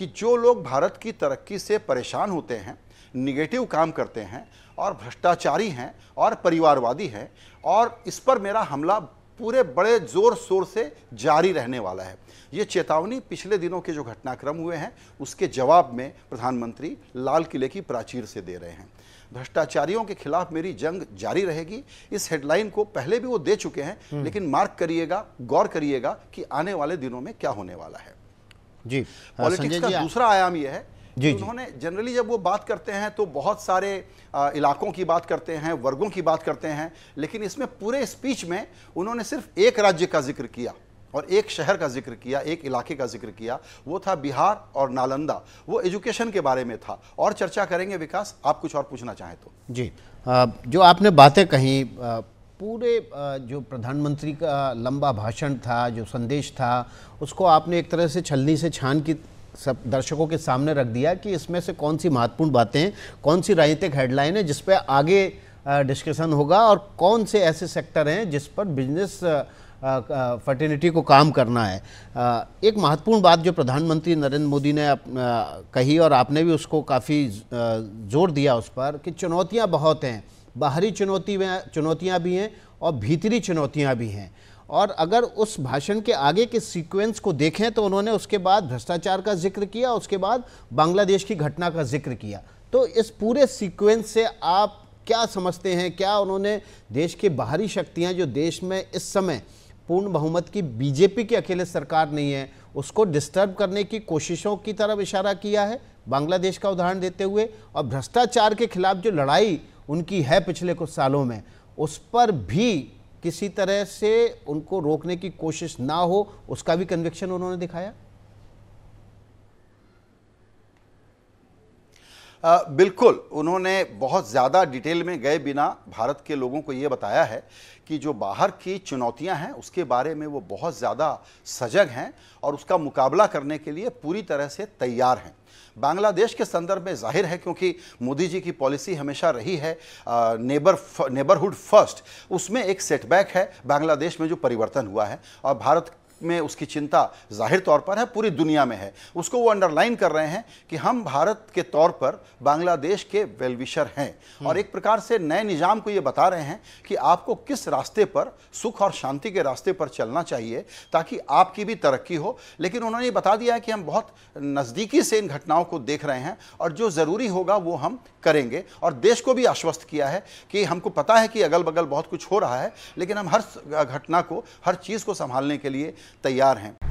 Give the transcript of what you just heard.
कि जो लोग भारत की तरक्की से परेशान होते हैं निगेटिव काम करते हैं और भ्रष्टाचारी हैं और परिवारवादी हैं और इस पर मेरा हमला पूरे बड़े जोर शोर से जारी रहने वाला है ये चेतावनी पिछले दिनों के जो घटनाक्रम हुए हैं उसके जवाब में प्रधानमंत्री लाल किले की प्राचीर से दे रहे हैं भ्रष्टाचारियों के खिलाफ मेरी जंग जारी रहेगी इस हेडलाइन को पहले भी वो दे चुके हैं हम्म। लेकिन मार्क करिएगा गौर करिएगा कि आने वाले दिनों में क्या होने वाला है जी पॉलिटिक्स uh, uh, का दूसरा आयाम यह है जी उन्होंने जनरली जब वो बात करते हैं तो बहुत सारे uh, इलाकों की बात करते हैं वर्गों की बात करते हैं लेकिन इसमें पूरे स्पीच में उन्होंने सिर्फ एक राज्य का जिक्र किया और एक शहर का जिक्र किया एक इलाके का जिक्र किया वो था बिहार और नालंदा वो एजुकेशन के बारे में था और चर्चा करेंगे विकास आप कुछ और पूछना चाहें तो जी जो आपने बातें कहीं पूरे जो प्रधानमंत्री का लंबा भाषण था जो संदेश था उसको आपने एक तरह से छलनी से छान की सब दर्शकों के सामने रख दिया कि इसमें से कौन सी महत्वपूर्ण बातें कौन सी राजनीतिक हेडलाइन है जिसपे आगे डिस्कशन होगा और कौन से ऐसे सेक्टर हैं जिस पर बिजनेस फर्टिलिटी को काम करना है एक महत्वपूर्ण बात जो प्रधानमंत्री नरेंद्र मोदी ने कही और आपने भी उसको काफ़ी जोर दिया उस पर कि चुनौतियाँ बहुत हैं बाहरी चुनौती चुनौतियाँ भी हैं और भीतरी चुनौतियाँ भी हैं और अगर उस भाषण के आगे के सीक्वेंस को देखें तो उन्होंने उसके बाद भ्रष्टाचार का जिक्र किया उसके बाद बांग्लादेश की घटना का जिक्र किया तो इस पूरे सीक्वेंस से आप क्या समझते हैं क्या उन्होंने देश की बाहरी शक्तियां जो देश में इस समय पूर्ण बहुमत की बीजेपी की अकेले सरकार नहीं है उसको डिस्टर्ब करने की कोशिशों की तरफ इशारा किया है बांग्लादेश का उदाहरण देते हुए और भ्रष्टाचार के खिलाफ जो लड़ाई उनकी है पिछले कुछ सालों में उस पर भी किसी तरह से उनको रोकने की कोशिश ना हो उसका भी कन्विक्शन उन्होंने दिखाया बिल्कुल उन्होंने बहुत ज़्यादा डिटेल में गए बिना भारत के लोगों को ये बताया है कि जो बाहर की चुनौतियां हैं उसके बारे में वो बहुत ज़्यादा सजग हैं और उसका मुकाबला करने के लिए पूरी तरह से तैयार हैं बांग्लादेश के संदर्भ में जाहिर है क्योंकि मोदी जी की पॉलिसी हमेशा रही है नेबर नेबरहुड फर्स्ट उसमें एक सेटबैक है बांग्लादेश में जो परिवर्तन हुआ है और भारत में उसकी चिंता जाहिर तौर पर है पूरी दुनिया में है उसको वो अंडरलाइन कर रहे हैं कि हम भारत के तौर पर बांग्लादेश के वेलविशर हैं हम्म। और एक प्रकार से नए निज़ाम को ये बता रहे हैं कि आपको किस रास्ते पर सुख और शांति के रास्ते पर चलना चाहिए ताकि आपकी भी तरक्की हो लेकिन उन्होंने ये बता दिया है कि हम बहुत नज़दीकी से इन घटनाओं को देख रहे हैं और जो ज़रूरी होगा वो हम करेंगे और देश को भी आश्वस्त किया है कि हमको पता है कि अगल बगल बहुत कुछ हो रहा है लेकिन हम हर घटना को हर चीज़ को संभालने के लिए तैयार हैं